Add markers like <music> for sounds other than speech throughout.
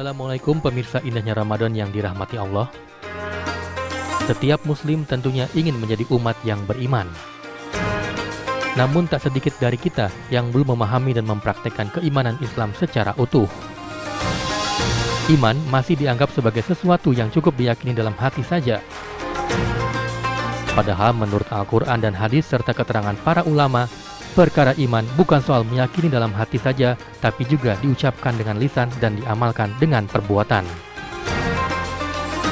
Assalamualaikum pemirsa indahnya Ramadan yang dirahmati Allah. Setiap muslim tentunya ingin menjadi umat yang beriman. Namun tak sedikit dari kita yang belum memahami dan mempraktekkan keimanan Islam secara utuh. Iman masih dianggap sebagai sesuatu yang cukup diyakini dalam hati saja. Padahal menurut Al-Quran dan hadis serta keterangan para ulama, Perkara iman bukan soal meyakini dalam hati saja, tapi juga diucapkan dengan lisan dan diamalkan dengan perbuatan.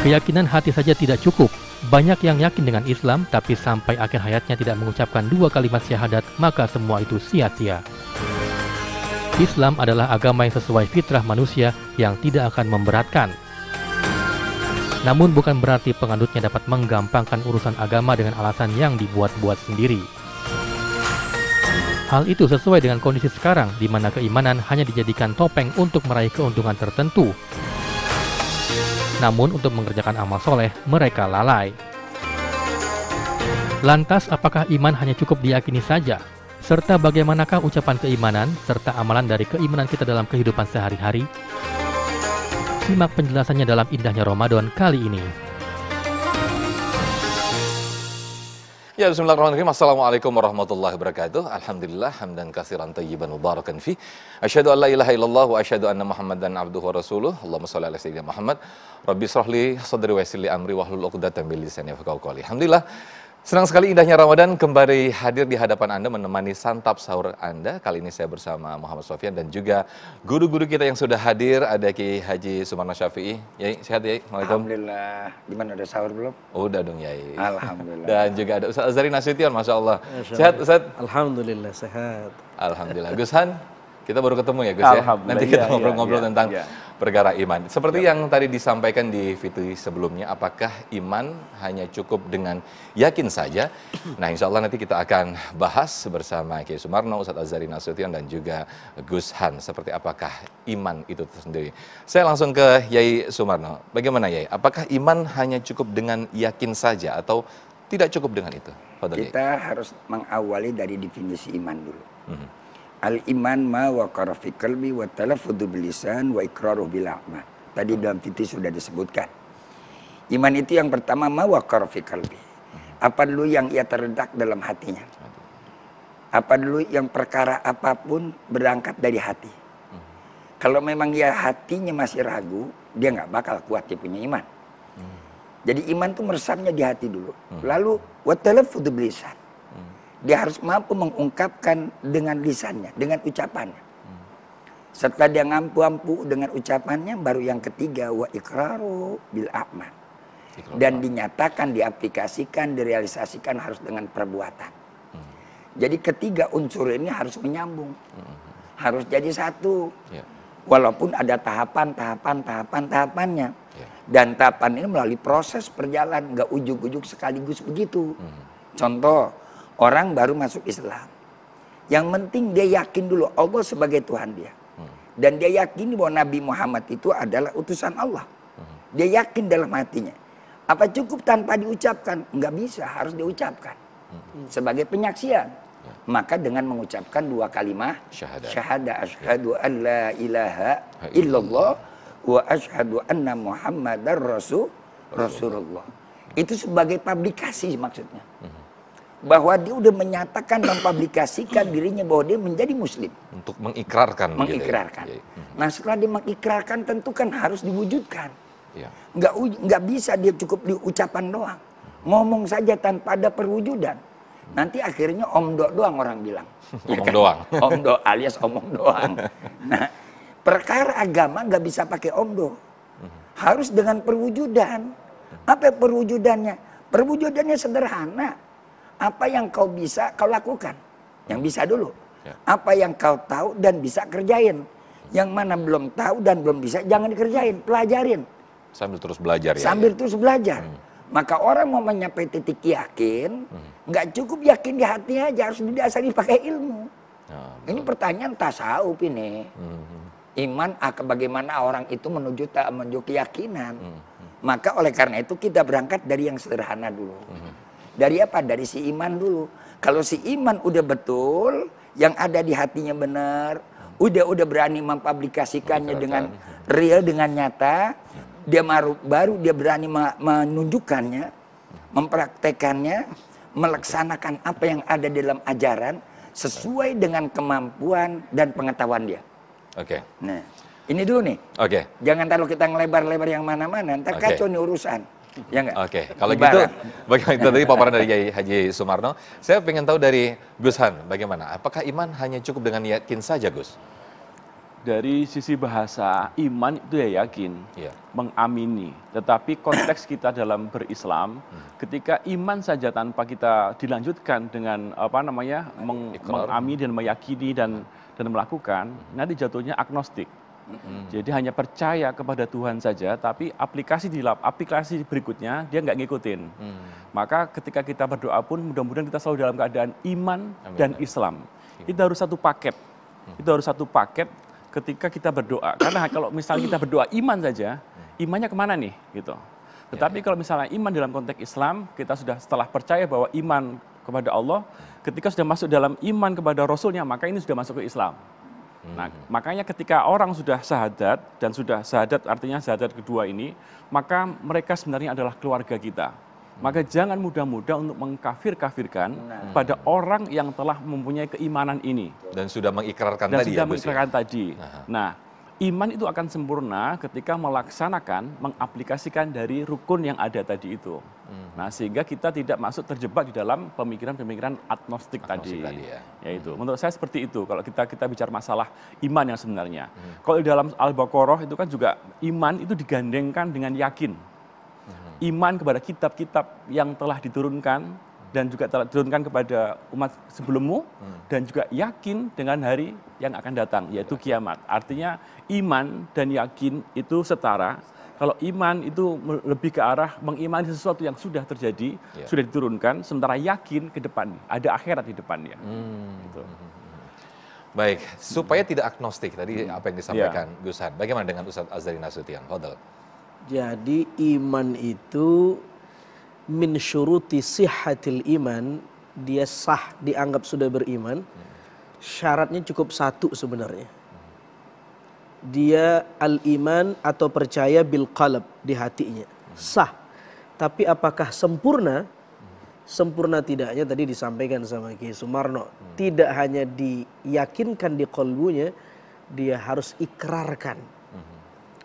Keyakinan hati saja tidak cukup. Banyak yang yakin dengan Islam, tapi sampai akhir hayatnya tidak mengucapkan dua kalimat syahadat, maka semua itu sia-sia. Islam adalah agama yang sesuai fitrah manusia yang tidak akan memberatkan. Namun bukan berarti penganutnya dapat menggampangkan urusan agama dengan alasan yang dibuat-buat sendiri. Hal itu sesuai dengan kondisi sekarang, di mana keimanan hanya dijadikan topeng untuk meraih keuntungan tertentu. Namun, untuk mengerjakan amal soleh, mereka lalai. Lantas, apakah iman hanya cukup diyakini saja? Serta bagaimanakah ucapan keimanan serta amalan dari keimanan kita dalam kehidupan sehari-hari? Simak penjelasannya dalam indahnya Ramadan kali ini. Ya bismillahirrahmanirrahim. Assalamualaikum warahmatullahi wabarakatuh. Alhamdulillah hamdan katsiran tayyiban mubarakan fi. Asyhadu an la ilaha illallah wa asyhadu anna Muhammadan abduhu wa rasuluh. Allahumma shalli ala sayyidina Muhammad. Rabbi shrahli sadri wa yassirli amri wahlul 'uqdatam min lisani yafqahu qawli. Alhamdulillah. Senang sekali indahnya Ramadan kembali hadir di hadapan Anda menemani santap sahur Anda. Kali ini saya bersama Muhammad Sofian dan juga guru-guru kita yang sudah hadir ada Ki Haji Sumarno Syafi'i. Yai, sehat ya, Yai? Waalaikumsalam. Alhamdulillah. Gimana udah sahur belum? Oh Udah dong Yai. Alhamdulillah. <laughs> Dan juga ada Ustaz Azari Nasution, Masya Allah. Sehat Ustaz? Alhamdulillah, sehat. Alhamdulillah. Gus Han, kita baru ketemu ya Gus ya? Nanti kita iya, iya, ngobrol-ngobrol ya, ya, tentang... Ya perkara iman. Seperti ya. yang tadi disampaikan di video sebelumnya, apakah iman hanya cukup dengan yakin saja? <clears throat> Nah, insya Allah nanti kita akan bahas bersama Kiai Sumarno, Ustadz Azari Nasution, dan juga Gus Han. Seperti apakah iman itu sendiri? Saya langsung ke Yai Sumarno. Bagaimana Yai? Apakah iman hanya cukup dengan yakin saja atau tidak cukup dengan itu? kita harus mengawali dari definisi iman dulu. Mm -hmm. Al-iman ma wa fi qalbi wa talafudu bilisan wa ikraruh bil a'mal. Tadi hmm. dalam titik sudah disebutkan. Iman itu yang pertama ma wa fi qalbi. Hmm. Apa dulu yang ia terdak dalam hatinya? Apa dulu yang perkara apapun berangkat dari hati? Hmm. Kalau memang ia ya hatinya masih ragu, dia nggak bakal kuat dia punya iman. Jadi iman tuh meresapnya di hati dulu. Lalu wa talafudu bilisan dia harus mampu mengungkapkan dengan lisannya, dengan ucapannya. serta Setelah dia ngampu-ampu dengan ucapannya, baru yang ketiga wa ikraru bil amal. Dan dinyatakan, diaplikasikan, direalisasikan harus dengan perbuatan. Jadi ketiga unsur ini harus menyambung. Harus jadi satu. Ya. Walaupun ada tahapan, tahapan, tahapan, tahapannya. Ya. Dan tahapan ini melalui proses perjalanan, gak ujuk-ujuk sekaligus begitu. Hmm. Contoh, orang baru masuk Islam. Yang penting dia yakin dulu Allah sebagai Tuhan dia. Hmm. Dan dia yakin bahwa Nabi Muhammad itu adalah utusan Allah. Hmm. Dia yakin dalam hatinya. Apa cukup tanpa diucapkan? Enggak bisa, harus diucapkan. Hmm. Sebagai penyaksian. Ya. Maka dengan mengucapkan dua kalimat syahadat. Syahada asyhadu an la ilaha illallah wa asyhadu anna Muhammadar rasul rasulullah. Itu sebagai publikasi maksudnya bahwa dia udah menyatakan dan publikasikan dirinya bahwa dia menjadi muslim untuk mengikrarkan ya. mengikrarkan gitu ya. nah setelah dia mengikrarkan tentu kan harus diwujudkan ya. nggak nggak bisa dia cukup di ucapan doang ngomong saja tanpa ada perwujudan nanti akhirnya om do doang orang bilang ya <laughs> om doang <laughs> om do alias omong doang nah perkara agama nggak bisa pakai om do hmm. harus dengan perwujudan apa perwujudannya perwujudannya sederhana apa yang kau bisa kau lakukan. Yang bisa dulu. Ya. Apa yang kau tahu dan bisa kerjain. Yang mana belum tahu dan belum bisa jangan dikerjain, pelajarin. Sambil terus belajar ya. Sambil ya. terus belajar. Hmm. Maka orang mau menyapai titik yakin, hmm. nggak hmm. cukup yakin di hati aja harus didasari pakai ilmu. Nah, ini pertanyaan tasawuf ini. Hmm. Iman ah, bagaimana orang itu menuju tak menuju keyakinan. Hmm, hmm. Maka oleh karena itu kita berangkat dari yang sederhana dulu. Hmm. Dari apa? Dari si iman dulu. Kalau si iman udah betul, yang ada di hatinya benar, udah udah berani mempublikasikannya dengan real, dengan nyata, dia baru baru dia berani menunjukkannya, mempraktekannya, melaksanakan apa yang ada dalam ajaran sesuai dengan kemampuan dan pengetahuan dia. Oke. Okay. Nah, ini dulu nih. Oke. Okay. Jangan terlalu kita ngelebar-lebar yang mana-mana, ntar okay. kacau nih urusan. Ya enggak? Oke, okay. kalau gitu bagaimana tadi paparan dari Haji Sumarno. Saya ingin tahu dari Gus Han, bagaimana? Apakah iman hanya cukup dengan yakin saja, Gus? Dari sisi bahasa, iman itu ya yakin, ya. mengamini. Tetapi konteks kita dalam berislam, hmm. ketika iman saja tanpa kita dilanjutkan dengan apa namanya meng, mengamini dan meyakini dan dan melakukan, hmm. nanti jatuhnya agnostik. Jadi hanya percaya kepada Tuhan saja, tapi aplikasi di lab, aplikasi berikutnya dia nggak ngikutin. Hmm. Maka ketika kita berdoa pun mudah-mudahan kita selalu dalam keadaan iman Amin. dan Islam. Amin. Iya. Itu harus satu paket. Hmm. Itu harus satu paket ketika kita berdoa. Karena kalau misalnya kita berdoa iman saja, mm. imannya kemana nih gitu. Tetapi ya, ya. kalau misalnya iman dalam konteks Islam, kita sudah setelah percaya bahwa iman kepada Allah, mm. ketika sudah masuk dalam iman kepada Rasulnya, maka ini sudah masuk ke Islam. Nah, makanya ketika orang sudah sahadat dan sudah sahadat artinya sahadat kedua ini, maka mereka sebenarnya adalah keluarga kita. Maka jangan mudah-mudah untuk mengkafir-kafirkan nah. pada orang yang telah mempunyai keimanan ini dan sudah mengikrarkan dan tadi. Sudah ya, ya? mengikrarkan ya? tadi. Nah, iman itu akan sempurna ketika melaksanakan, mengaplikasikan dari rukun yang ada tadi itu. Hmm. Nah, sehingga kita tidak masuk terjebak di dalam pemikiran-pemikiran agnostik, agnostik tadi. tadi ya. Yaitu, hmm. menurut saya seperti itu. Kalau kita kita bicara masalah iman yang sebenarnya. Hmm. Kalau di dalam Al-Baqarah itu kan juga iman itu digandengkan dengan yakin. Hmm. Iman kepada kitab-kitab yang telah diturunkan dan juga telah diturunkan kepada umat sebelummu hmm. dan juga yakin dengan hari yang akan datang yaitu ya. kiamat. Artinya iman dan yakin itu setara. Kalau iman itu lebih ke arah mengimani sesuatu yang sudah terjadi, ya. sudah diturunkan, sementara yakin ke depan ada akhirat di depannya. Hmm. Gitu. Hmm, hmm, Baik, supaya tidak agnostik tadi apa yang ya. disampaikan ya. Gus Han. Bagaimana dengan Ustadz Azari Nasution? Hodel. Jadi iman itu min syuruti sihatil iman dia sah dianggap sudah beriman syaratnya cukup satu sebenarnya dia al iman atau percaya bil qalb di hatinya sah tapi apakah sempurna sempurna tidaknya tadi disampaikan sama Ki Sumarno tidak hanya diyakinkan di kolbunya dia harus ikrarkan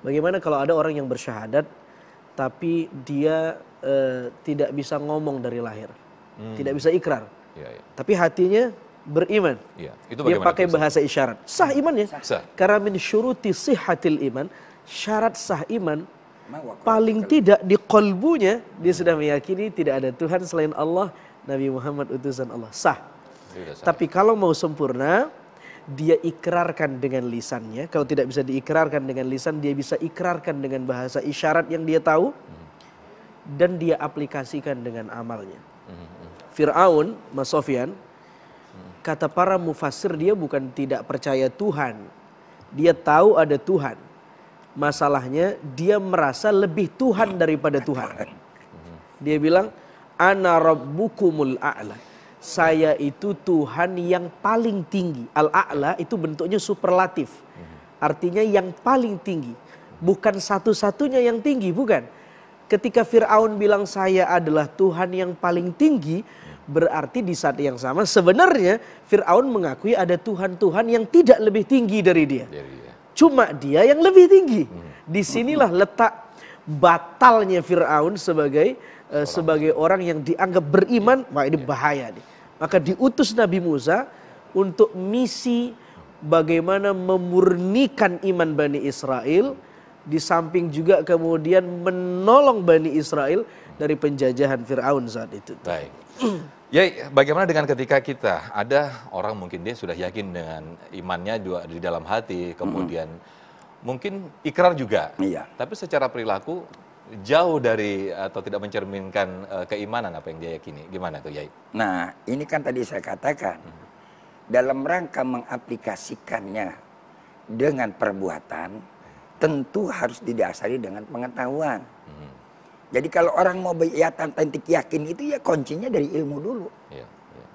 bagaimana kalau ada orang yang bersyahadat tapi dia e, tidak bisa ngomong dari lahir, hmm. tidak bisa ikrar, ya, ya. tapi hatinya beriman. Ya, itu Dia pakai itu? bahasa isyarat. Sah hmm. iman ya, sah. Karena min syuruti sihatil iman, syarat sah iman paling tidak di kolbunya dia sudah meyakini tidak ada Tuhan selain Allah, Nabi Muhammad utusan Allah. Sah. sah. Tapi kalau mau sempurna, dia ikrarkan dengan lisannya. Kalau tidak bisa diikrarkan dengan lisan, dia bisa ikrarkan dengan bahasa isyarat yang dia tahu. Hmm dan dia aplikasikan dengan amalnya. Hmm, hmm. Fir'aun, Mas Sofyan, kata para mufasir dia bukan tidak percaya Tuhan. Dia tahu ada Tuhan. Masalahnya dia merasa lebih Tuhan daripada Tuhan. Dia bilang, Ana Rabbukumul A'la. Saya itu Tuhan yang paling tinggi. Al-A'la itu bentuknya superlatif. Hmm. Artinya yang paling tinggi. Bukan satu-satunya yang tinggi, bukan Ketika Firaun bilang saya adalah Tuhan yang paling tinggi, berarti di saat yang sama sebenarnya Firaun mengakui ada tuhan-tuhan yang tidak lebih tinggi dari dia. Cuma dia yang lebih tinggi. Disinilah letak batalnya Firaun sebagai eh, orang. sebagai orang yang dianggap beriman, iya. wah ini iya. bahaya nih. Maka diutus Nabi Musa untuk misi bagaimana memurnikan iman Bani Israel di samping juga kemudian menolong Bani Israel dari penjajahan Firaun saat itu. Baik. Ya, bagaimana dengan ketika kita ada orang mungkin dia sudah yakin dengan imannya juga di dalam hati, kemudian mm-hmm. mungkin ikrar juga. Iya. Tapi secara perilaku jauh dari atau tidak mencerminkan uh, keimanan apa yang dia yakini. Gimana tuh, Yai? Nah, ini kan tadi saya katakan mm-hmm. dalam rangka mengaplikasikannya dengan perbuatan tentu harus didasari dengan pengetahuan. Hmm. Jadi kalau orang mau ya tentik yakin itu ya kuncinya dari ilmu dulu. Yeah, yeah.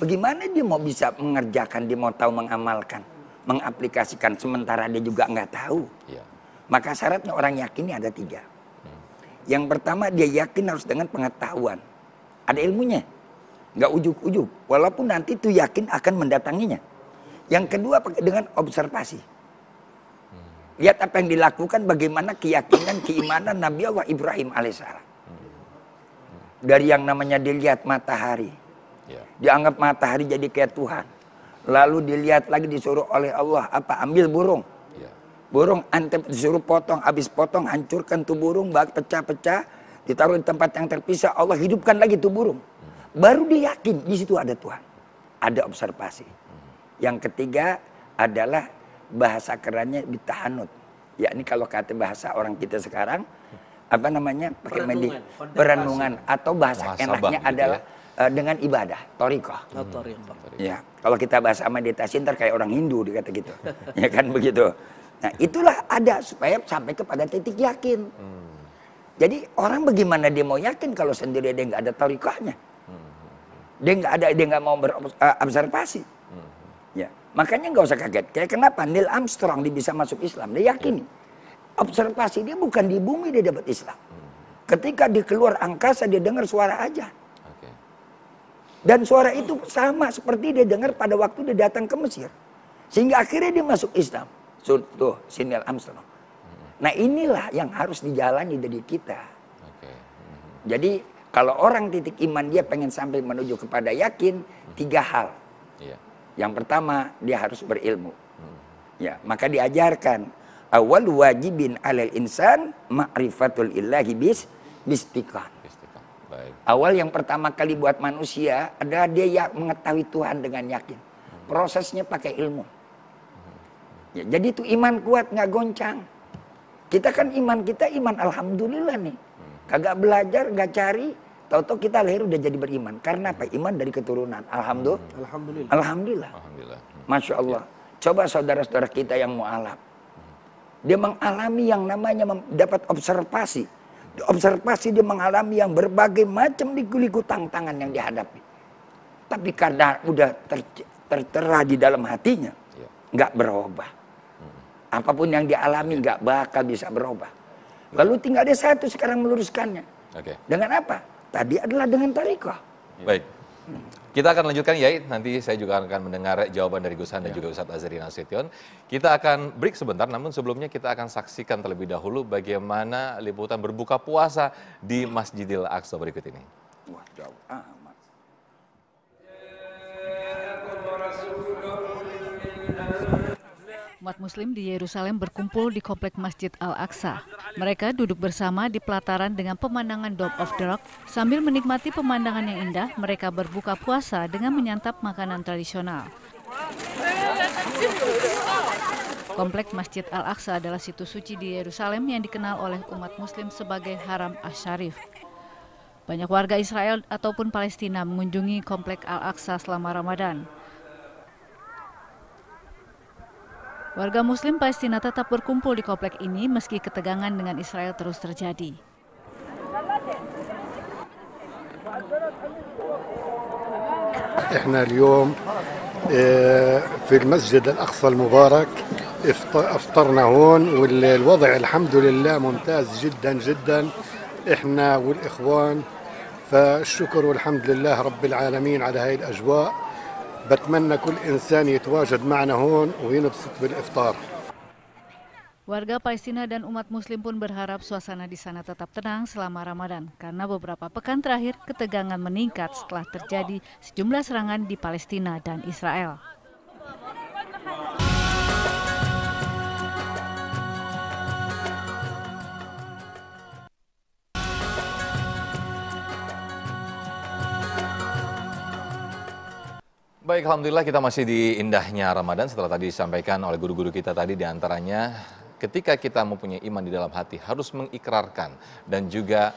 Bagaimana dia mau bisa mengerjakan, dia mau tahu mengamalkan, mengaplikasikan sementara dia juga nggak tahu. Yeah. Maka syaratnya orang yakinnya ada tiga. Hmm. Yang pertama dia yakin harus dengan pengetahuan, ada ilmunya, nggak ujuk-ujuk. Walaupun nanti itu yakin akan mendatanginya. Yang kedua dengan observasi Lihat apa yang dilakukan, bagaimana keyakinan, keimanan Nabi Allah Ibrahim alaihissalam. Dari yang namanya dilihat matahari. Ya. Dianggap matahari jadi kayak Tuhan. Lalu dilihat lagi disuruh oleh Allah, apa ambil burung. Ya. Burung antep disuruh potong, habis potong hancurkan tuh burung, pecah-pecah, ditaruh di tempat yang terpisah, Allah hidupkan lagi tuh burung. Baru dia di situ ada Tuhan. Ada observasi. Yang ketiga adalah bahasa kerennya ditahanut. ini kalau kata bahasa orang kita sekarang apa namanya? pakai perenungan atau bahasa bahasa enaknya gitu ya. adalah ya? Uh, dengan ibadah, toriko. Oh, hmm. Ya, kalau kita bahasa meditasi ntar kayak orang Hindu dikata gitu, <laughs> ya kan begitu. Nah itulah ada supaya sampai kepada titik yakin. Hmm. Jadi orang bagaimana dia mau yakin kalau sendiri dia nggak ada torikohnya, hmm. dia nggak ada dia nggak mau berobservasi. Eh, Makanya nggak usah kaget. Kayak kenapa Neil Armstrong dia bisa masuk Islam? Dia yakini. Ya. Observasi dia bukan di bumi dia dapat Islam. Ketika dia keluar angkasa dia dengar suara aja. Dan suara itu sama seperti dia dengar pada waktu dia datang ke Mesir. Sehingga akhirnya dia masuk Islam. tuh, si Neil Armstrong. Nah inilah yang harus dijalani dari kita. Jadi kalau orang titik iman dia pengen sampai menuju kepada yakin, tiga hal. Iya. Yang pertama, dia harus berilmu. Hmm. Ya, maka diajarkan awal wajibin alal insan ma'rifatul ilahi bis bistikan. tika Awal yang pertama kali buat manusia adalah dia ya mengetahui Tuhan dengan yakin. Hmm. Prosesnya pakai ilmu. Hmm. Ya, jadi itu iman kuat nggak goncang. Kita kan iman kita iman alhamdulillah nih. Kagak belajar, nggak cari, Tahu-tahu kita lahir udah jadi beriman. Karena apa? Iman dari keturunan. Alhamdulillah. Hmm. Alhamdulillah. Alhamdulillah. Hmm. Masya Allah. Ya. Coba saudara-saudara kita yang mualaf. Hmm. Dia mengalami yang namanya dapat observasi. Observasi dia mengalami yang berbagai macam liku-liku tantangan yang dihadapi. Tapi karena udah ter, tertera di dalam hatinya, ya. nggak ya. berubah. Apapun yang dialami ya. nggak bakal bisa berubah. Ya. Lalu tinggal dia satu sekarang meluruskannya. Okay. Dengan apa? tadi adalah dengan tarikah. Baik. Kita akan lanjutkan Yai, nanti saya juga akan mendengar jawaban dari Gusan dan ya. juga Ustadz Azri Nasution. Kita akan break sebentar, namun sebelumnya kita akan saksikan terlebih dahulu bagaimana liputan berbuka puasa di Masjidil Aqsa berikut ini. Wah, jauh amat. Umat Muslim di Yerusalem berkumpul di komplek Masjid Al-Aqsa. Mereka duduk bersama di pelataran dengan pemandangan Dome of the Rock. Sambil menikmati pemandangan yang indah, mereka berbuka puasa dengan menyantap makanan tradisional. Komplek Masjid Al-Aqsa adalah situs suci di Yerusalem yang dikenal oleh umat muslim sebagai Haram Asyarif. Banyak warga Israel ataupun Palestina mengunjungi Komplek Al-Aqsa selama Ramadan. Warga Muslim Palestina tetap berkumpul di komplek ini meski ketegangan dengan Israel terus terjadi. احنا اليوم آه، في المسجد الاقصى المبارك افطرنا هون والوضع الحمد لله ممتاز جدا جدا احنا والاخوان فالشكر والحمد لله رب العالمين على هاي الاجواء بتمنى كل إنسان يتواجد معنا هون وينبسط بالإفطار Warga Palestina dan umat muslim pun berharap suasana di sana tetap tenang selama Ramadan karena beberapa pekan terakhir ketegangan meningkat setelah terjadi sejumlah serangan di Palestina dan Israel. Baik, Alhamdulillah kita masih di indahnya Ramadan setelah tadi disampaikan oleh guru-guru kita tadi diantaranya ketika kita mempunyai iman di dalam hati harus mengikrarkan dan juga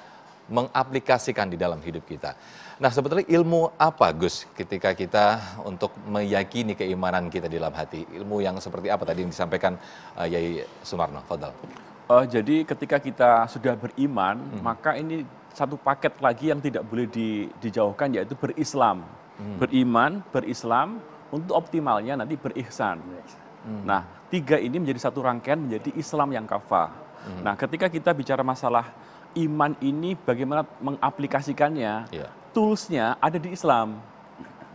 mengaplikasikan di dalam hidup kita. Nah sebetulnya ilmu apa Gus ketika kita untuk meyakini keimanan kita di dalam hati? Ilmu yang seperti apa tadi yang disampaikan uh, Yai Sumarno? Fadal. Uh, jadi ketika kita sudah beriman, hmm. maka ini satu paket lagi yang tidak boleh di, dijauhkan yaitu berislam hmm. beriman, berislam, untuk optimalnya nanti berihsan. Hmm. Nah, tiga ini menjadi satu rangkaian menjadi Islam yang kafah. Hmm. Nah, ketika kita bicara masalah iman ini bagaimana mengaplikasikannya, yeah. toolsnya ada di Islam.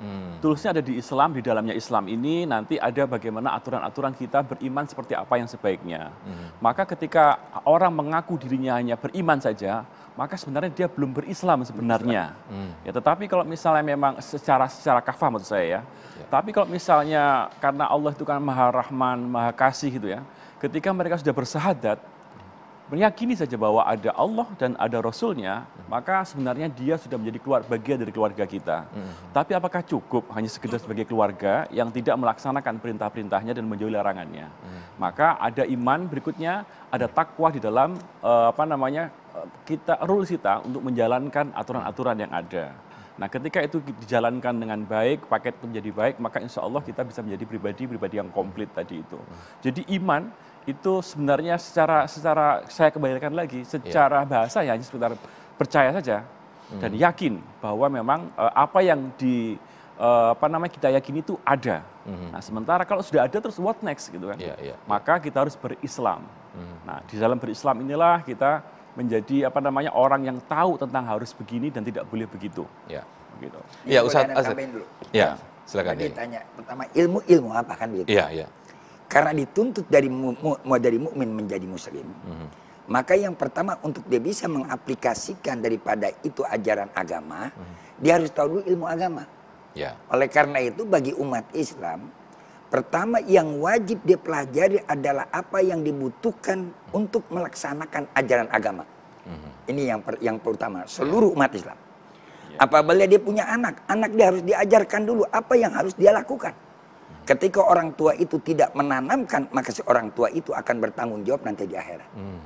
Hmm. Toolsnya ada di Islam, di dalamnya Islam ini nanti ada bagaimana aturan-aturan kita beriman seperti apa yang sebaiknya. Hmm. Maka ketika orang mengaku dirinya hanya beriman saja, maka sebenarnya dia belum berislam sebenarnya. Hmm. Ya, tetapi kalau misalnya memang secara secara kafah maksud saya ya. ya. Tapi kalau misalnya karena Allah itu kan Maha Rahman, Maha Kasih gitu ya. Ketika mereka sudah bersahadat, meyakini saja bahwa ada Allah dan ada Rasulnya, hmm. maka sebenarnya dia sudah menjadi keluar bagian dari keluarga kita. Hmm. Tapi apakah cukup hanya sekedar sebagai keluarga yang tidak melaksanakan perintah-perintahnya dan menjauhi larangannya? Hmm. Maka ada iman berikutnya, ada takwa di dalam uh, apa namanya kita rule kita untuk menjalankan aturan-aturan yang ada. Nah, ketika itu dijalankan dengan baik, paket itu menjadi baik, maka insya Allah kita bisa menjadi pribadi-pribadi yang komplit tadi itu. Jadi iman itu sebenarnya secara secara saya kembalikan lagi, iya. secara bahasa ya hanya sekitar percaya saja dan hmm. yakin bahwa memang uh, apa yang di uh, apa namanya kita yakini itu ada. Hmm. Nah, sementara kalau sudah ada terus what next gitu kan? Yeah, yeah. Iya. Maka kita harus berislam. Hmm. Nah, di dalam berislam inilah kita menjadi apa namanya orang yang tahu tentang harus begini dan tidak boleh begitu. Ya. Begitu. Ya, Ustaz. Ya, silakan. Jadi ya, ya. tanya pertama ilmu-ilmu apa kan begitu? Iya, iya. Karena dituntut dari mu, mu dari mukmin menjadi muslim. Mm -hmm. Maka yang pertama untuk dia bisa mengaplikasikan daripada itu ajaran agama, mm -hmm. dia harus tahu dulu ilmu agama. Ya. Oleh karena itu bagi umat Islam Pertama yang wajib dia pelajari adalah apa yang dibutuhkan untuk melaksanakan ajaran agama. Hmm. Ini yang per, yang pertama seluruh umat Islam. Yeah. Apabila dia punya anak, anak dia harus diajarkan dulu apa yang harus dia lakukan. Hmm. Ketika orang tua itu tidak menanamkan, maka si orang tua itu akan bertanggung jawab nanti di akhirat. Hmm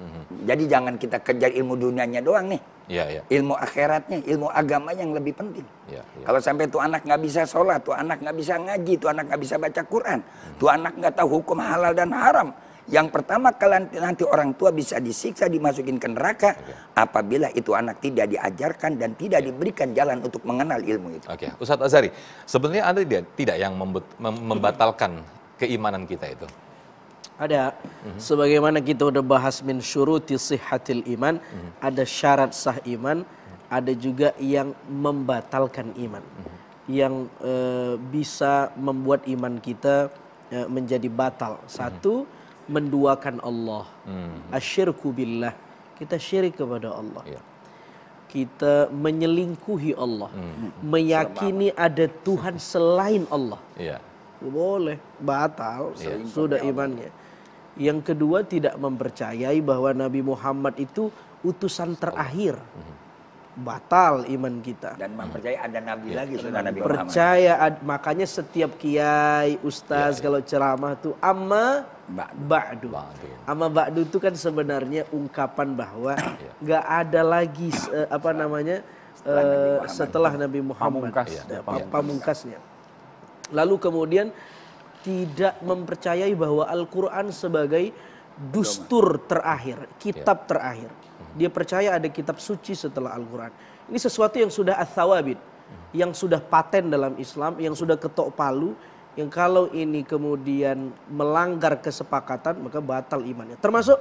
hmm Jadi jangan kita kejar ilmu dunianya doang nih. Yeah, yeah. Ilmu akhiratnya, ilmu agama yang lebih penting. Yeah, yeah. Kalau sampai tuh anak nggak bisa sholat, tuh anak nggak bisa ngaji, tuh anak nggak bisa baca Quran, mm-hmm. tuh anak nggak tahu hukum halal dan haram. Yang pertama kalian nanti orang tua bisa disiksa dimasukin ke neraka okay. apabila itu anak tidak diajarkan dan tidak yeah. diberikan jalan untuk mengenal ilmu itu. Oke, okay. Ustadz Azari, sebenarnya Anda tidak yang membatalkan keimanan kita itu. Ada. Mm-hmm. Sebagaimana kita udah bahas min syuruti sihatil iman, mm-hmm. ada syarat sah iman, mm-hmm. ada juga yang membatalkan iman. Mm-hmm. Yang e, bisa membuat iman kita e, menjadi batal. Mhm. Satu, mm-hmm. menduakan Allah. Mm-hmm. Asyirku billah. Kita syirik kepada Allah. Yeah. Kita menyelingkuhi Allah, hmm. meyakini ada Tuhan selain Allah. Yeah. Boleh, batal, yeah. sudah imannya yang kedua tidak mempercayai bahwa Nabi Muhammad itu utusan terakhir. Batal iman kita. Dan mempercayai ada nabi ya. lagi sudah Nabi Muhammad. Percaya makanya setiap kiai, ustaz ya, ya. kalau ceramah tuh amma ba'du. ba'du. Amma ba'du itu kan sebenarnya ungkapan bahwa iya. nggak ya. ada lagi uh, apa namanya setelah, uh, Nabi eh, Muhammad. setelah Nabi Muhammad pamungkas, ya, pamungkas. pamungkasnya. Lalu kemudian tidak mempercayai bahwa Al-Quran sebagai dustur terakhir, kitab ya. terakhir. Dia percaya ada kitab suci setelah Al-Quran. Ini sesuatu yang sudah athawabit, yang sudah paten dalam Islam, yang sudah ketok palu, yang kalau ini kemudian melanggar kesepakatan maka batal imannya. Termasuk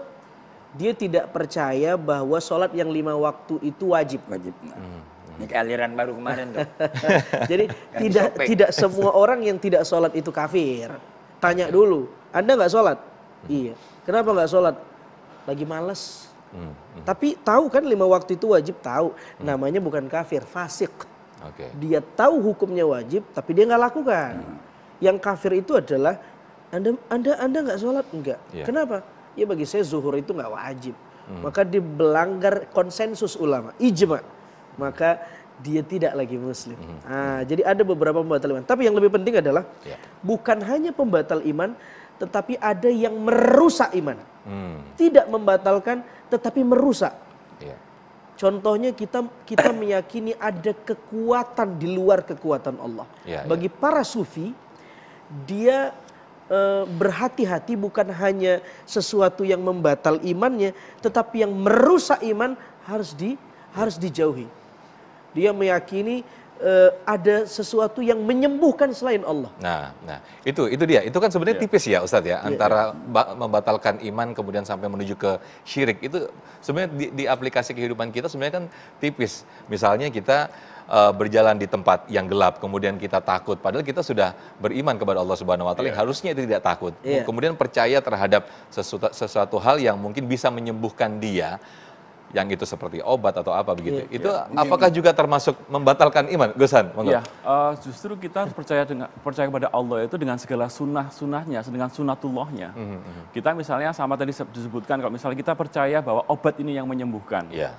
dia tidak percaya bahwa sholat yang lima waktu itu wajib. Wajib. Nah. Hmm ini aliran baru kemarin tuh. <laughs> Jadi kan tidak sopek. tidak <laughs> semua orang yang tidak sholat itu kafir. Tanya iya. dulu, Anda nggak sholat? Hmm. Iya. Kenapa nggak sholat? Lagi males. Hmm, hmm. Tapi tahu kan lima waktu itu wajib tahu. Hmm. Namanya bukan kafir, fasik. Okay. Dia tahu hukumnya wajib, tapi dia nggak lakukan. Hmm. Yang kafir itu adalah Anda Anda Anda nggak sholat enggak? Yeah. Kenapa? Ya bagi saya zuhur itu nggak wajib. Hmm. Maka dibelanggar konsensus ulama, ijma. Hmm maka dia tidak lagi muslim. -hmm. Nah, jadi ada beberapa pembatal iman. Tapi yang lebih penting adalah yeah. bukan hanya pembatal iman, tetapi ada yang merusak iman. Mm. Tidak membatalkan, tetapi merusak. Yeah. Contohnya kita kita meyakini ada kekuatan di luar kekuatan Allah. Yeah, ya. Bagi yeah. para sufi, dia e, berhati-hati bukan hanya sesuatu yang membatal imannya, tetapi yang merusak iman harus di harus dijauhi. Dia meyakini uh, ada sesuatu yang menyembuhkan selain Allah. Nah, nah itu itu dia. Itu kan sebenarnya yeah. tipis ya Ustadz ya, yeah, antara yeah. membatalkan iman kemudian sampai menuju ke syirik. Itu sebenarnya di, di aplikasi kehidupan kita sebenarnya kan tipis. Misalnya kita uh, berjalan di tempat yang gelap, kemudian kita takut padahal kita sudah beriman kepada Allah Subhanahu wa taala, yeah. harusnya itu tidak takut. Yeah. Kemudian percaya terhadap sesuatu, sesuatu hal yang mungkin bisa menyembuhkan dia yang itu seperti obat atau apa begitu. Iya. Ya, itu yeah. apakah juga termasuk membatalkan iman, Gusan? Iya, uh, eh, justru kita percaya dengan percaya kepada Allah itu dengan segala sunnah sunnahnya, dengan sunnatullahnya. Mm -hmm. Kita misalnya sama tadi disebutkan kalau misalnya kita percaya bahwa obat ini yang menyembuhkan. Yeah.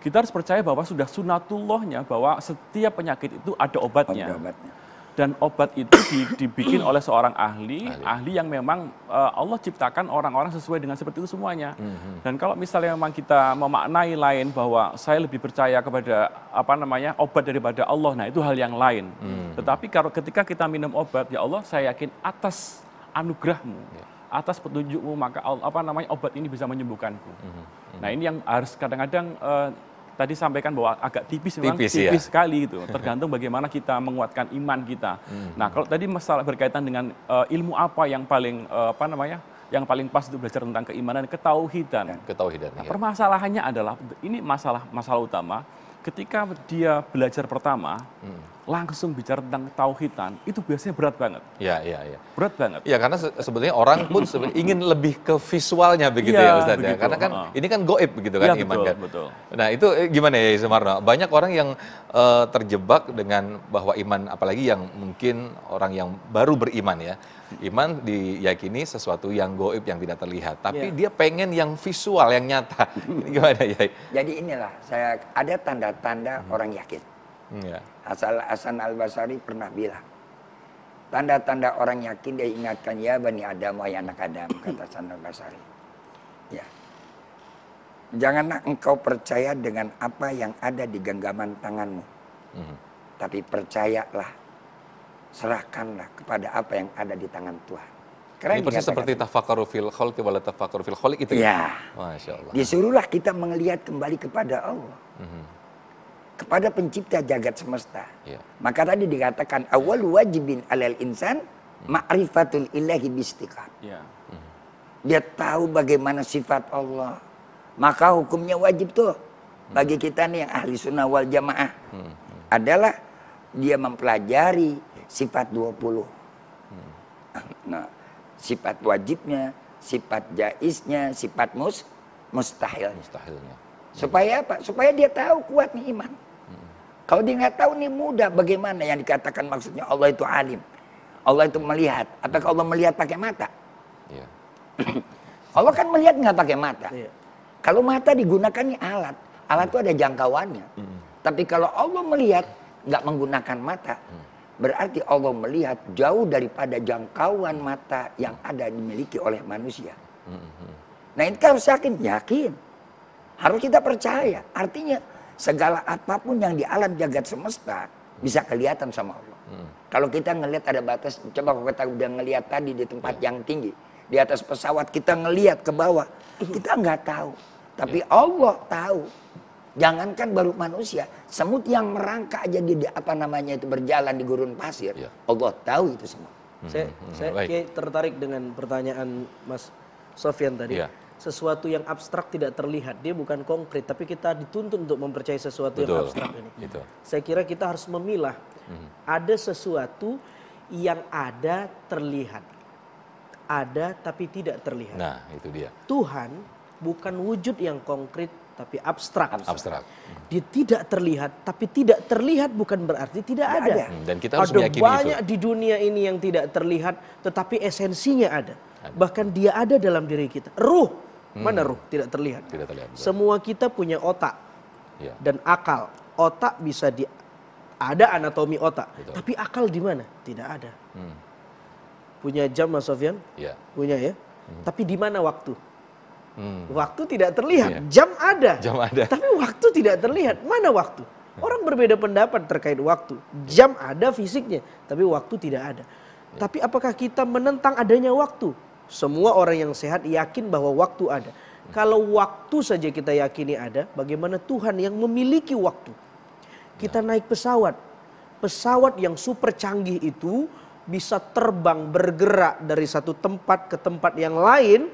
Kita harus percaya bahwa sudah sunatullahnya bahwa setiap penyakit itu ada obatnya. Ada obatnya dan obat itu dibikin oleh seorang ahli, ahli, ahli yang memang uh, Allah ciptakan orang-orang sesuai dengan seperti itu semuanya. Mm-hmm. Dan kalau misalnya memang kita memaknai lain bahwa saya lebih percaya kepada apa namanya obat daripada Allah, nah itu hal yang lain. Mm-hmm. Tetapi kalau ketika kita minum obat, ya Allah saya yakin atas anugerahmu, yeah. atas petunjukmu maka apa namanya obat ini bisa menyembuhkanku Mm-hmm. Nah ini yang harus kadang-kadang eh, tadi sampaikan bahwa agak tipis memang tipis, iya. tipis ya? sekali itu tergantung bagaimana kita menguatkan iman kita. Hmm. Nah, kalau tadi masalah berkaitan dengan uh, ilmu apa yang paling uh, apa namanya? yang paling pas itu belajar tentang keimanan ketauhidan. Ya, ketauhidan. Nah, ya. permasalahannya adalah ini masalah masalah utama ketika dia belajar pertama hmm langsung bicara tentang tauhidan itu biasanya berat banget. Iya, iya, iya. Berat banget. Iya, karena se sebetulnya orang pun <coughs> sebenarnya ingin lebih ke visualnya begitu ya, ya Ustaz ya. begitu. ya. Karena kan uh. ini kan goib begitu kan ya, iman betul, kan. betul. Nah, itu eh, gimana ya Sumarno? Banyak orang yang uh, terjebak dengan bahwa iman apalagi yang mungkin orang yang baru beriman ya. Iman diyakini sesuatu yang goib yang tidak terlihat, tapi ya. dia pengen yang visual, yang nyata. <laughs> gimana ya? Jadi inilah saya ada tanda-tanda hmm. orang yakin. Yeah. Asal Hasan Al Basari pernah bilang, tanda-tanda orang yakin dia ingatkan ya bani Adam wahai anak Adam <clears throat> kata Hasan Al Basari. Ya. Janganlah engkau percaya dengan apa yang ada di genggaman tanganmu, mm-hmm. tapi percayalah, serahkanlah kepada apa yang ada di tangan Tuhan. Keren Ini persis seperti tafakkaru fil khalqi wala tafakkaru fil khaliq itu ya. ya. Masya Allah. Disuruhlah kita melihat kembali kepada Allah. Mm-hmm kepada pencipta jagat semesta. Ya. Maka tadi dikatakan awal wajibin alal insan ma'rifatul ilahi bistiqam. Ya. Hmm. Dia tahu bagaimana sifat Allah. Maka hukumnya wajib tuh bagi hmm. kita nih yang ahli sunnah wal jamaah hmm. hmm. adalah dia mempelajari sifat 20. Hmm. Nah, sifat wajibnya, sifat jaisnya, sifat mus mustahilnya. mustahilnya. Supaya apa? Supaya dia tahu kuat nih iman. Kalau dia nggak tahu nih mudah bagaimana yang dikatakan maksudnya Allah itu alim. Allah itu melihat. Apakah Allah melihat pakai mata? Yeah. Iya. <clears throat> Allah kan melihat nggak pakai mata. Yeah. Kalau mata digunakan digunakannya alat, alat itu ada jangkauannya. Mm. Tapi kalau Allah melihat nggak menggunakan mata, mm. berarti Allah melihat jauh daripada jangkauan mata yang mm. ada dimiliki oleh manusia. Mm -hmm. Nah ini kan harus yakin, yakin. Harus kita percaya. Artinya segala apapun yang di alam jagat semesta bisa kelihatan sama Allah. Hmm. Kalau kita ngelihat ada batas, coba kalau kita udah ngelihat tadi di tempat yang tinggi, di atas pesawat kita ngelihat ke bawah, iya. kita nggak tahu. Tapi yeah. Allah tahu. Jangankan baru manusia, semut yang merangkak aja di, apa namanya itu berjalan di gurun pasir, yeah. Allah tahu itu semua. Saya, hmm, hmm, hmm. saya tertarik dengan pertanyaan Mas Sofian tadi. Yeah sesuatu yang abstrak tidak terlihat. Dia bukan konkret, tapi kita dituntut untuk mempercayai sesuatu Betul. yang abstrak ini. Gitu. Saya kira kita harus memilah. Hmm. Ada sesuatu yang ada terlihat. Ada tapi tidak terlihat. Nah, itu dia. Tuhan bukan wujud yang konkret tapi abstrak. Abstrak. Mhm. Dia tidak terlihat, tapi tidak terlihat bukan berarti tidak ada. ada. Mhm. Dan kita harus ada meyakini banyak di dunia ini yang tidak terlihat, tetapi esensinya ada. Bahkan dia ada dalam diri kita. Ruh Hmm. Mana ruh? Tidak terlihat. Tidak terlihat. Semua kita punya otak ya. dan akal. Otak bisa di ada anatomi otak, betul. tapi akal di mana? Tidak ada. Hmm. Punya jam Mas Sofian? Ya. Punya ya. Hmm. Tapi di mana waktu? Hmm. Waktu tidak terlihat, iya. jam ada. Jam ada. <laughs> Tapi waktu tidak terlihat. Mana waktu? Iya. Orang berbeda pendapat terkait waktu. Jam ada fisiknya, tapi waktu tidak ada. Iya. Tapi apakah kita menentang adanya waktu? Semua orang yang sehat yakin bahwa waktu ada. Kalau waktu saja kita yakini ada, bagaimana Tuhan yang memiliki waktu? Kita ya. naik pesawat. Pesawat yang super canggih itu bisa terbang bergerak dari satu tempat ke tempat yang lain.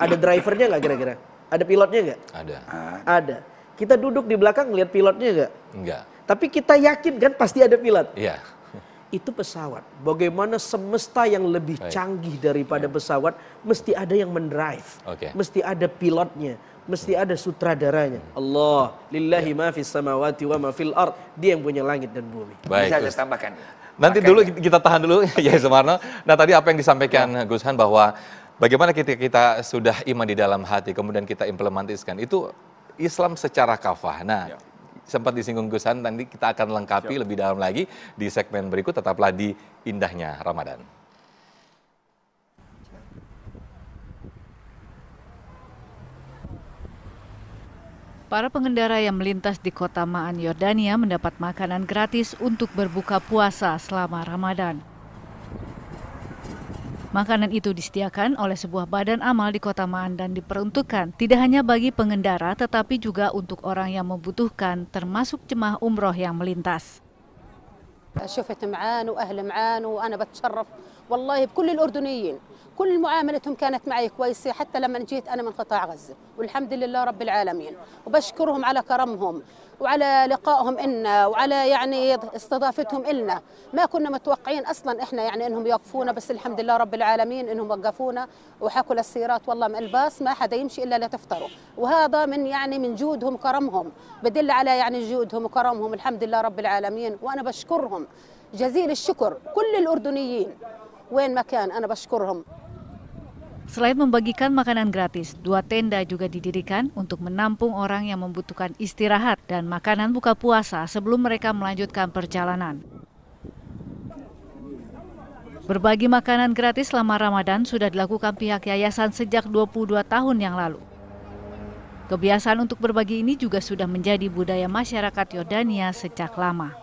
Ada drivernya nggak kira-kira? Ada pilotnya nggak? Ada. Ada. Kita duduk di belakang lihat pilotnya nggak? Nggak. Tapi kita yakin kan pasti ada pilot. Iya itu pesawat. Bagaimana semesta yang lebih Baik. canggih daripada ya. pesawat mesti ada yang mendrive, okay. mesti ada pilotnya, mesti hmm. ada sutradaranya. Hmm. Allah, lillahi ya. ma fis samawati wa ma fil ard. Dia yang punya langit dan bumi. Baik. Bisa tambahkan. Nanti dulu kita tahan dulu <laughs> ya Semarno. Nah, tadi apa yang disampaikan ya. Gus Han bahwa bagaimana kita kita sudah iman di dalam hati kemudian kita implementasikan itu Islam secara kafah. Nah, ya sempat disinggung Han, nanti kita akan lengkapi Siap. lebih dalam lagi di segmen berikut tetaplah di indahnya Ramadan. Para pengendara yang melintas di kota Maan Yordania mendapat makanan gratis untuk berbuka puasa selama Ramadan. Makanan itu disediakan oleh sebuah badan amal di Kota Maan dan diperuntukkan tidak hanya bagi pengendara tetapi juga untuk orang yang membutuhkan termasuk jemaah umroh yang melintas. شفت معان واهل معان وانا بتشرف والله بكل الاردنيين كل معاملتهم كانت معي كويسة حتى لما جيت أنا من قطاع غزة والحمد لله رب العالمين وبشكرهم على كرمهم وعلى لقائهم إلنا وعلى يعني استضافتهم إلنا ما كنا متوقعين أصلا إحنا يعني إنهم يوقفونا بس الحمد لله رب العالمين إنهم وقفونا وحكوا للسيارات والله من الباص ما حدا يمشي إلا لتفطروا وهذا من يعني من جودهم كرمهم بدل على يعني جودهم وكرمهم الحمد لله رب العالمين وأنا بشكرهم جزيل الشكر كل الأردنيين وين ما كان أنا بشكرهم Selain membagikan makanan gratis, dua tenda juga didirikan untuk menampung orang yang membutuhkan istirahat dan makanan buka puasa sebelum mereka melanjutkan perjalanan. Berbagi makanan gratis selama Ramadan sudah dilakukan pihak yayasan sejak 22 tahun yang lalu. Kebiasaan untuk berbagi ini juga sudah menjadi budaya masyarakat Yordania sejak lama.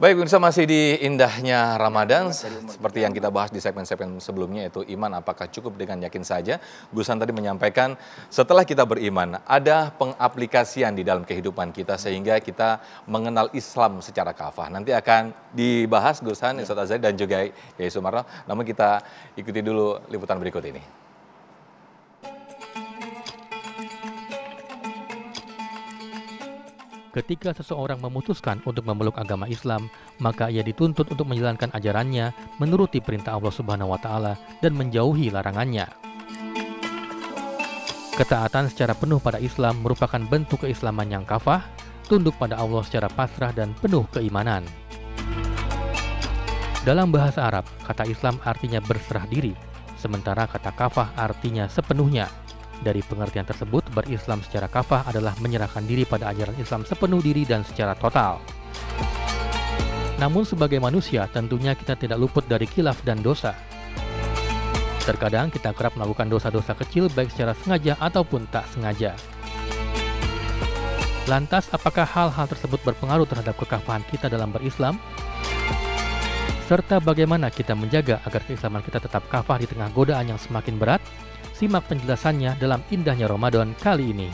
Baik pemirsa masih di indahnya Ramadan seperti yang kita bahas di segmen-segmen sebelumnya yaitu iman apakah cukup dengan yakin saja. Gusan tadi menyampaikan setelah kita beriman ada pengaplikasian di dalam kehidupan kita sehingga kita mengenal Islam secara kafah. Nanti akan dibahas Gusan, Ustaz Azari dan juga Yai Sumarno. Namun kita ikuti dulu liputan berikut ini. Ketika seseorang memutuskan untuk memeluk agama Islam, maka ia dituntut untuk menjalankan ajarannya, menuruti perintah Allah Subhanahu wa taala dan menjauhi larangannya. Ketaatan secara penuh pada Islam merupakan bentuk keislaman yang kafah, tunduk pada Allah secara pasrah dan penuh keimanan. Dalam bahasa Arab, kata Islam artinya berserah diri, sementara kata kafah artinya sepenuhnya. Dari pengertian tersebut, berislam secara kafah adalah menyerahkan diri pada ajaran Islam sepenuh diri dan secara total. Namun sebagai manusia, tentunya kita tidak luput dari kilaf dan dosa. Terkadang kita kerap melakukan dosa-dosa kecil baik secara sengaja ataupun tak sengaja. Lantas, apakah hal-hal tersebut berpengaruh terhadap kekafahan kita dalam berislam? Serta bagaimana kita menjaga agar keislaman kita tetap kafah di tengah godaan yang semakin berat? Simak penjelasannya dalam Indahnya Ramadan kali ini.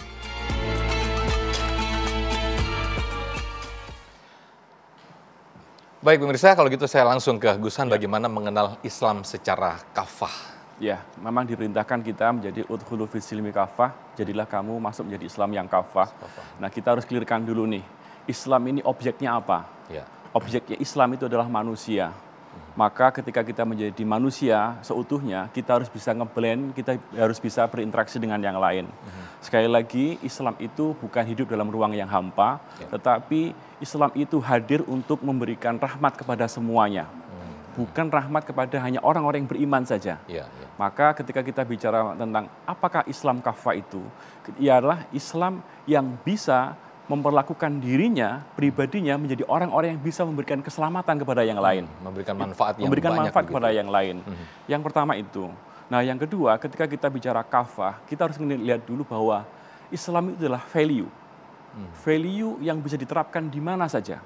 Baik pemirsa, kalau gitu saya langsung ke Gusan ya. bagaimana mengenal Islam secara kafah. Ya, memang diperintahkan kita menjadi udhulu fisilmi kafah, jadilah kamu masuk menjadi Islam yang kafah. Nah, kita harus clearkan dulu nih, Islam ini objeknya apa? Ya. Objeknya Islam itu adalah manusia maka ketika kita menjadi manusia seutuhnya, kita harus bisa ngeblend, kita harus bisa berinteraksi dengan yang lain. Mm-hmm. Sekali lagi, Islam itu bukan hidup dalam ruang yang hampa, yeah. tetapi Islam itu hadir untuk memberikan rahmat kepada semuanya. Mm-hmm. Bukan rahmat kepada hanya orang-orang yang beriman saja. Yeah, yeah. Maka ketika kita bicara tentang apakah Islam kafah itu, ialah Islam yang bisa memperlakukan dirinya, pribadinya menjadi orang-orang yang bisa memberikan keselamatan kepada yang lain, hmm, memberikan manfaat memberikan banyak manfaat kepada yang lain. Hmm. Yang pertama itu. Nah, yang kedua, ketika kita bicara kafah, kita harus melihat dulu bahwa Islam itu adalah value. Hmm. Value yang bisa diterapkan di mana saja.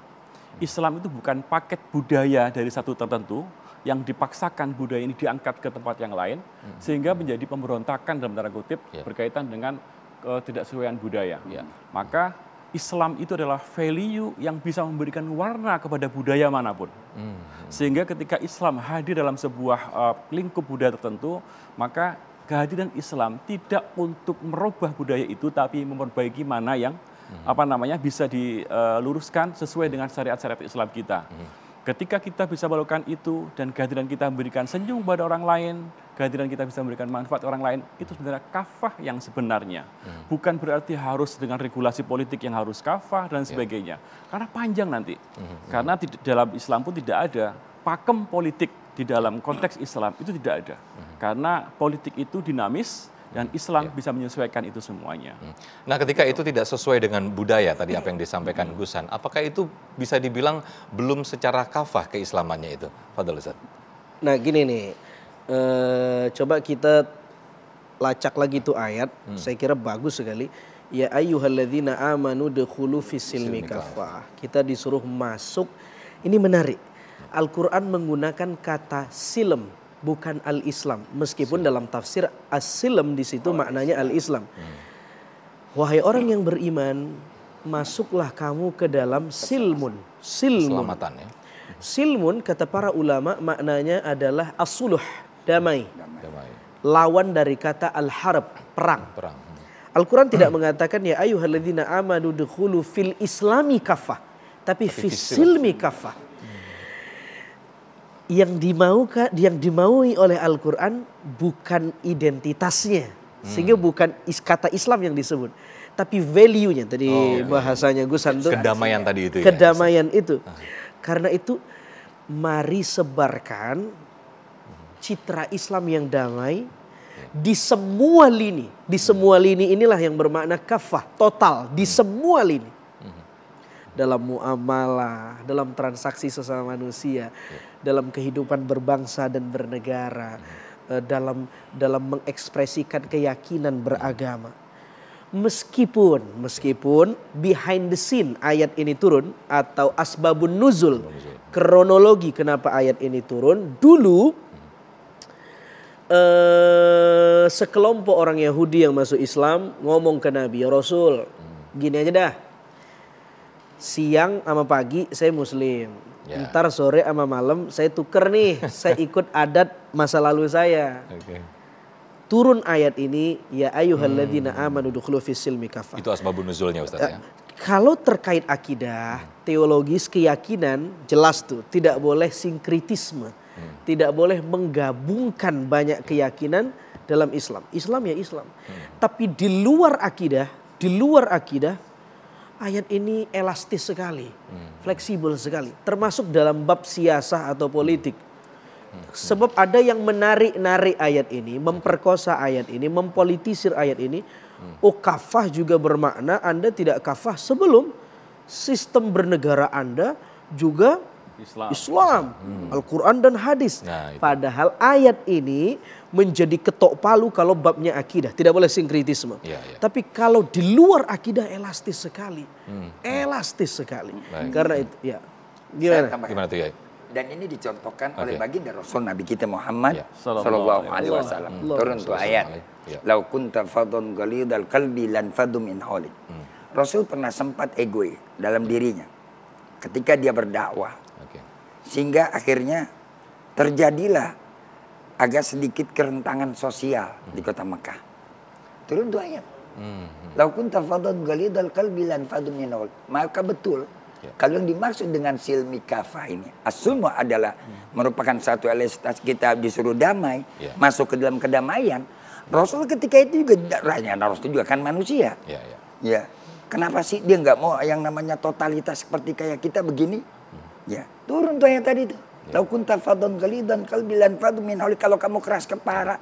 Islam itu bukan paket budaya dari satu tertentu yang dipaksakan budaya ini diangkat ke tempat yang lain hmm. sehingga menjadi pemberontakan dalam tanda kutip yeah. berkaitan dengan ketidaksesuaian eh, budaya. Yeah. Maka Islam itu adalah value yang bisa memberikan warna kepada budaya manapun. Hmm. Sehingga ketika Islam hadir dalam sebuah uh, lingkup budaya tertentu, maka kehadiran Islam tidak untuk merubah budaya itu, tapi memperbaiki mana yang hmm. apa namanya bisa diluruskan uh, sesuai dengan syariat-syariat Islam kita. Hmm. Ketika kita bisa melakukan itu dan kehadiran kita memberikan senyum kepada orang lain, kehadiran kita bisa memberikan manfaat orang lain, itu sebenarnya kafah yang sebenarnya. Hmm. Bukan berarti harus dengan regulasi politik yang harus kafah dan ya. sebagainya. Yeah. Karena panjang nanti. Hmm, hmm. Karena di dalam Islam pun tidak ada pakem politik di dalam konteks Islam itu tidak ada. Hmm. Karena politik itu dinamis, dan Islam ya. bisa menyesuaikan itu semuanya. Hmm. Nah, ketika itu tidak sesuai dengan budaya tadi apa yang disampaikan hmm. Gusan, apakah itu bisa dibilang belum secara kafah keislamannya itu, Fadl Ustaz? Nah, gini nih. Eh, coba kita lacak lagi itu ayat. Hmm. Saya kira bagus sekali. Ya ayyuhalladzina amanu dkhulu fisilmi kafah. Kita disuruh masuk. Ini menarik. Al-Qur'an menggunakan kata silm bukan al-Islam. Meskipun dalam tafsir as di situ oh, maknanya al-Islam. Hmm. Wahai orang yang beriman, masuklah kamu ke dalam silmun. Silmun. Selamatan ya. Hmm. Silmun kata para ulama maknanya adalah asuluh hmm. damai. damai. Lawan dari kata al-harb, perang. perang. Al-Quran tidak mengatakan ya ayuhalladzina amanu dukhulu fil islami kafah. Tapi, fil fisilmi kafah yang dimaukan yang dimaui oleh Al-Qur'an bukan identitasnya sehingga hmm. bukan is, kata Islam yang disebut tapi value-nya tadi oh, iya. iya. bahasanya Gus Santo kedamaian tadi itu ya. kedamaian ya? itu ah. karena itu mari sebarkan hmm. citra Islam yang damai di semua lini di semua lini inilah yang bermakna kafah total di hmm. semua lini dalam muamalah, dalam transaksi sesama manusia, dalam kehidupan berbangsa dan bernegara, eh, dalam dalam mengekspresikan keyakinan beragama. Meskipun meskipun behind the scene ayat ini turun atau asbabun nuzul kronologi kenapa ayat ini turun dulu eh, sekelompok orang Yahudi yang masuk Islam ngomong ke Nabi ya Rasul gini aja dah siang sama pagi saya muslim. Ya. Ntar sore sama malam saya tuker nih, <laughs> saya ikut adat masa lalu saya. Okay. Turun ayat ini ya ayyuhalladzina hmm. amanu dukhlu silmi kafah. Itu asbabun nuzulnya Ustaz eh, ya. Kalau terkait akidah, hmm. teologis keyakinan jelas tuh tidak boleh sinkritisme. Hmm. Tidak boleh menggabungkan banyak keyakinan dalam Islam. Islam ya Islam. Hmm. Tapi di luar akidah, di luar akidah ayat ini elastis sekali, hmm. fleksibel sekali, termasuk dalam bab siasah atau politik. Hmm. Hmm. Sebab ada yang menarik-narik ayat ini, memperkosa ayat ini, mempolitisir ayat ini. Oh kafah juga bermakna Anda tidak kafah sebelum sistem bernegara Anda juga Islam, Islam. Al-Quran dan hadis. Nah, Padahal ayat ini menjadi ketok palu kalau babnya akidah. Tidak boleh sinkritisme. Ya, ya. Tapi kalau di luar akidah elastis sekali. Hmm. hmm. Elastis sekali. Baik. Karena itu ya. Gimana? Gimana tuh, ya? dan ini dicontohkan okay. oleh baginda Rasul Nabi kita Muhammad ya. sallallahu alaihi wasallam. Hmm. Turun tuh ayat. Ya. Lau kunta fadun ghalidal kalbi lan fadum In holik. Hmm. Rasul pernah sempat egois dalam dirinya ketika dia berdakwah. Okay. Sehingga akhirnya terjadilah agak sedikit kerentangan sosial hmm. di kota Mekah. Turun dua ayat. Hmm. hmm. Laukun tafadhan galidal kalbilan lan minawal. Maka betul ya. kalau yang dimaksud dengan silmi kafa ini, asumo adalah hmm. merupakan satu elesitas kita disuruh damai, yeah. masuk ke dalam kedamaian. Ya. Rasul ketika itu juga ranya Rasul juga kan manusia. Ya. Yeah, Ya, Kenapa sih dia nggak mau yang namanya totalitas seperti kayak kita begini? Hmm. Ya, turun tuh yang tadi itu. Lau kunta fadon galidan kalbi lan fadu min Kalau kamu keras kepala,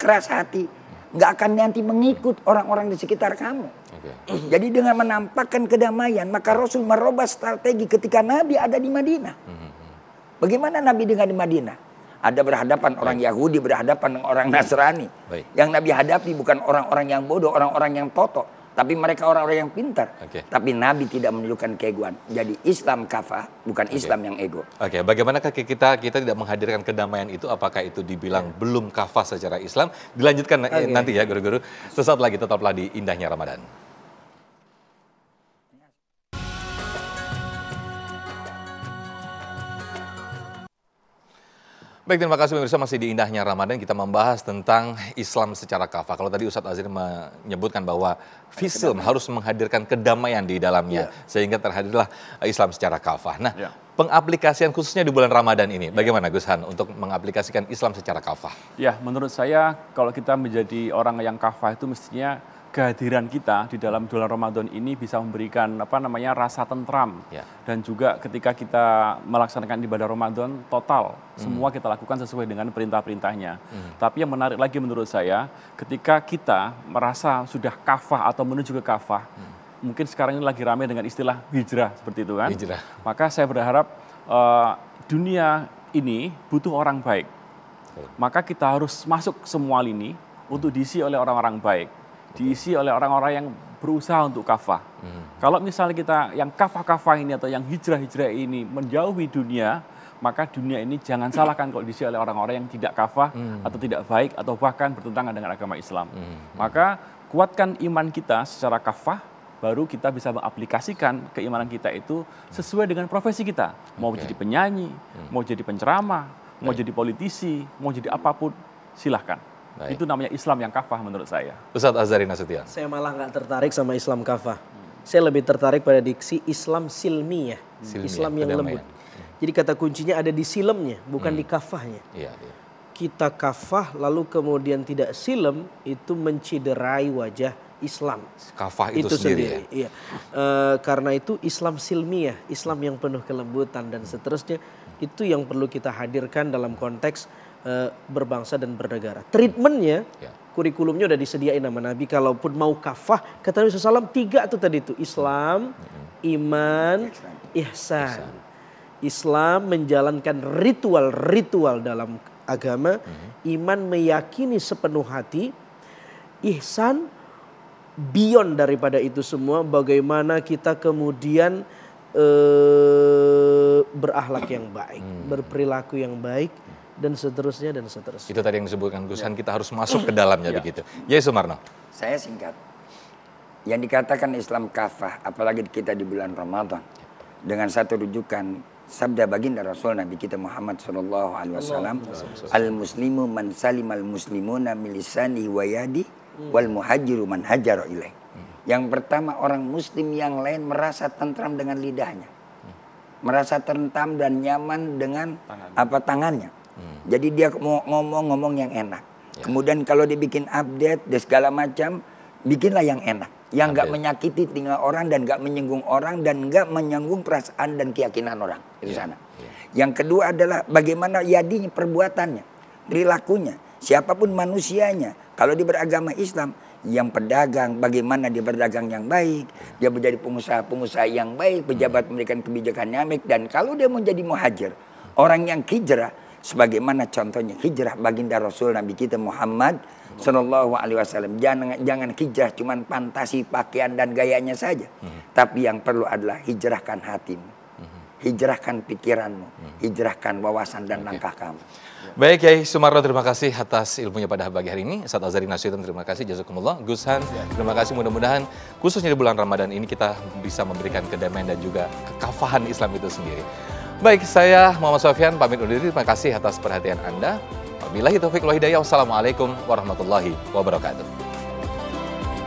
keras hati, nggak akan nanti mengikut orang-orang di sekitar kamu. <clears throat> Jadi dengan menampakkan kedamaian, maka Rasul merubah strategi ketika Nabi ada di Madinah. Mm-hmm. Bagaimana Nabi dengan di Madinah? Ada berhadapan orang Yahudi, berhadapan orang Nasrani. Yang Nabi hadapi bukan orang-orang yang bodoh, orang-orang yang totok tapi mereka orang-orang yang pintar. Okay. Tapi Nabi tidak menunjukkan keguan. Jadi Islam kafah, bukan okay. Islam yang ego. Oke, okay. bagaimanakah kita kita tidak menghadirkan kedamaian itu? Apakah itu dibilang yeah. belum kafah secara Islam? Dilanjutkan eh, okay. nanti ya, guru-guru. Sesaat lagi tetaplah di indahnya Ramadan. Baik, terima kasih pemirsa masih di indahnya Ramadan kita membahas tentang Islam secara kafah. Kalau tadi Ustadz Azir menyebutkan bahwa film harus menghadirkan kedamaian di dalamnya yeah. sehingga terhadirlah Islam secara kafah. Nah, yeah. pengaplikasian khususnya di bulan Ramadan ini yeah. bagaimana Gus Han untuk mengaplikasikan Islam secara kafah? Ya, menurut saya kalau kita menjadi orang yang kafah itu mestinya kehadiran kita di dalam bulan Ramadan ini bisa memberikan apa namanya rasa tentram ya. dan juga ketika kita melaksanakan ibadah Ramadan total hmm. semua kita lakukan sesuai dengan perintah-perintahnya. Hmm. Tapi yang menarik lagi menurut saya ketika kita merasa sudah kafah atau menuju ke kafah hmm. mungkin sekarang ini lagi ramai dengan istilah hijrah seperti itu kan. Hijrah. Maka saya berharap uh, dunia ini butuh orang baik. Maka kita harus masuk semua lini untuk diisi oleh orang-orang baik diisi oleh orang-orang yang berusaha untuk kafah. Hmm. Kalau misalnya kita yang kafah-kafah ini atau yang hijrah-hijrah ini menjauhi dunia, maka dunia ini jangan salahkan kalau diisi oleh orang-orang yang tidak kafah hmm. atau tidak baik atau bahkan bertentangan dengan agama Islam. Hmm. Maka kuatkan iman kita secara kafah, baru kita bisa mengaplikasikan keimanan kita itu sesuai dengan profesi kita. Mau okay. jadi penyanyi, hmm. mau jadi penceramah, mau jadi politisi, mau jadi apapun, silahkan. Baik. Itu namanya Islam yang kafah menurut saya. Ustaz Azari Nasution. Saya malah nggak tertarik sama Islam kafah. Saya lebih tertarik pada diksi Islam silmiyah, Islam yang lembut. Jadi kata kuncinya ada di silemnya, bukan hmm. di kafahnya. Iya, iya. Kita kafah lalu kemudian tidak silem itu menciderai wajah Islam. Kafah itu, itu sendiri. sendiri. Ya? Iya. E, karena itu Islam ya, Islam yang penuh kelembutan dan seterusnya itu yang perlu kita hadirkan dalam konteks uh, berbangsa dan bernegara. Treatmentnya, ya. kurikulumnya udah disediain sama Nabi. Kalaupun mau kafah, kata Nabi SAW tiga tuh tadi itu Islam, iman, ihsan. Islam menjalankan ritual-ritual dalam agama, mm-hmm. iman meyakini sepenuh hati, ihsan beyond daripada itu semua bagaimana kita kemudian eh, berahlak yang baik, hmm. berperilaku yang baik, dan seterusnya dan seterusnya. Itu tadi yang disebutkan Gus ya. kita harus masuk ke dalamnya <clears throat> ya. begitu. Yai Sumarno. Saya singkat. Yang dikatakan Islam kafah, apalagi kita di bulan Ramadan dengan satu rujukan sabda baginda Rasul Nabi kita Muhammad sallallahu alaihi wasallam, al muslimu man salim al muslimuna milisani wa hmm. wal muhajiru man hajara ilaih. Yang pertama orang muslim yang lain merasa tentram dengan lidahnya hmm. merasa tentram dan nyaman dengan tangannya. apa tangannya. Jadi dia ngomong-ngomong yang enak. Ya. Kemudian kalau dia bikin update dan segala macam, bikinlah yang enak, yang nggak menyakiti tinggal orang dan nggak menyinggung orang dan nggak menyinggung perasaan dan keyakinan orang di ya, sana. Ya. Yang kedua adalah bagaimana yadinya perbuatannya, perilakunya, siapapun manusianya. Kalau dia beragama Islam, yang pedagang, bagaimana dia berdagang yang baik, ya. dia menjadi pengusaha-pengusaha yang baik, pejabat hmm. memberikan kebijakan yang baik, dan kalau dia menjadi muhajir, orang yang hijrah, sebagaimana contohnya hijrah baginda Rasul Nabi kita Muhammad hmm. Shallallahu Alaihi Wasallam. Jangan jangan hijrah cuma fantasi pakaian dan gayanya saja, hmm. tapi yang perlu adalah hijrahkan hatimu, hmm. hijrahkan pikiranmu, hmm. hijrahkan wawasan dan okay. langkah kamu. Baik Kiai Sumarno terima kasih atas ilmunya pada pagi hari ini. Ustaz Azari Nasution terima kasih jazakumullah. Gus Han terima kasih mudah-mudahan khususnya di bulan Ramadan ini kita bisa memberikan kedamaian dan juga kekafahan Islam itu sendiri. Baik, saya Muhammad Sofian pamit undur diri. Terima kasih atas perhatian Anda. Wabillahi taufiq wa hidayah. Wassalamualaikum warahmatullahi wabarakatuh.